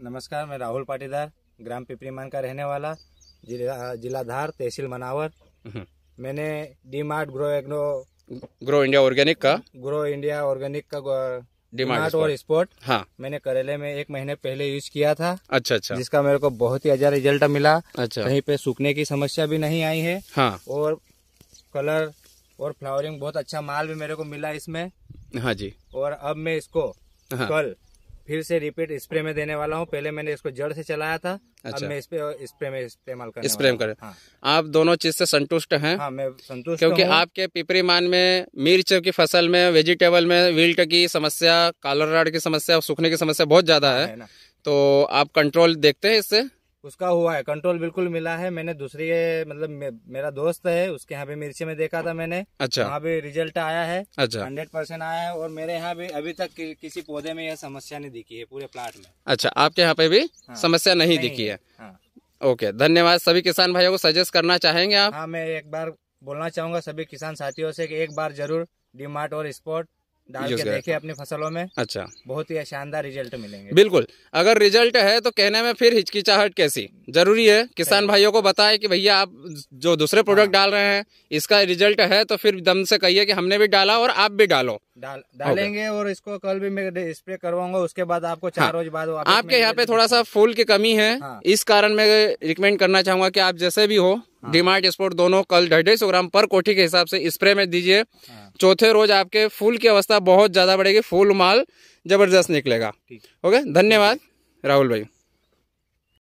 नमस्कार मैं राहुल पाटीदार ग्राम पिपरीमान का रहने वाला जिला जिलाधार तहसील मनावर हम्म। मैंने डी मार्ट ग्रो एग्नो ग्रो इंडिया ऑर्गेनिक का ग्रो इंडिया ऑर्गेनिक का डिमार्ट और स्पोर्ट हाँ मैंने करेले में एक महीने पहले यूज किया था अच्छा अच्छा जिसका मेरे को बहुत ही अच्छा रिजल्ट मिला अच्छा कहीं पे सूखने की समस्या भी नहीं आई है हाँ और कलर और फ्लावरिंग बहुत अच्छा माल भी मेरे को मिला इसमें हाँ जी और अब मैं इसको हाँ। कल फिर से रिपीट स्प्रे में देने वाला हूँ पहले मैंने इसको जड़ से चलाया था अच्छा। अब मैं इस स्प्रे में इस्तेमाल कर स्प्रे कर हाँ। आप दोनों चीज से संतुष्ट हैं हाँ, मैं संतुष्ट क्योंकि आपके पिपरी मान में मिर्च की फसल में वेजिटेबल में विल्ट की समस्या कालर राड की समस्या सूखने की समस्या बहुत ज्यादा है, हाँ, है तो आप कंट्रोल देखते हैं इससे उसका हुआ है कंट्रोल बिल्कुल मिला है मैंने दूसरी मतलब मेरा दोस्त है उसके यहाँ पे मिर्ची में देखा था मैंने अच्छा वहाँ भी रिजल्ट आया है अच्छा हंड्रेड परसेंट आया है और मेरे यहाँ भी अभी तक कि, किसी पौधे में यह समस्या नहीं दिखी है पूरे प्लांट में अच्छा आपके यहाँ पे भी हाँ, समस्या नहीं, नहीं दिखी है हाँ। ओके धन्यवाद सभी किसान भाइयों को सजेस्ट करना चाहेंगे आप हाँ मैं एक बार बोलना चाहूंगा सभी किसान साथियों से एक बार जरूर डी मार्ट और स्पोर्ट डाल के देखे अपनी फसलों में अच्छा बहुत ही शानदार रिजल्ट मिलेंगे बिल्कुल अगर रिजल्ट है तो कहने में फिर हिचकिचाहट कैसी जरूरी है किसान भाइयों को बताएं कि भैया आप जो दूसरे प्रोडक्ट हाँ। डाल रहे हैं इसका रिजल्ट है तो फिर दम से कहिए कि हमने भी डाला और आप भी डालो डाल डालेंगे और इसको कल भी मैं स्प्रे करवाऊंगा उसके बाद आपको चार हाँ, रोज बाद आपके यहाँ पे थोड़ा सा फूल की कमी है हाँ। इस कारण मैं रिकमेंड करना चाहूंगा कि आप जैसे भी हो डिमांड हाँ। स्पोर्ट दोनों कल ढाई ढाई सौ ग्राम पर कोठी के हिसाब से स्प्रे में दीजिए हाँ। चौथे रोज आपके फूल की अवस्था बहुत ज़्यादा बढ़ेगी फूल माल जबरदस्त निकलेगा ओके धन्यवाद राहुल भाई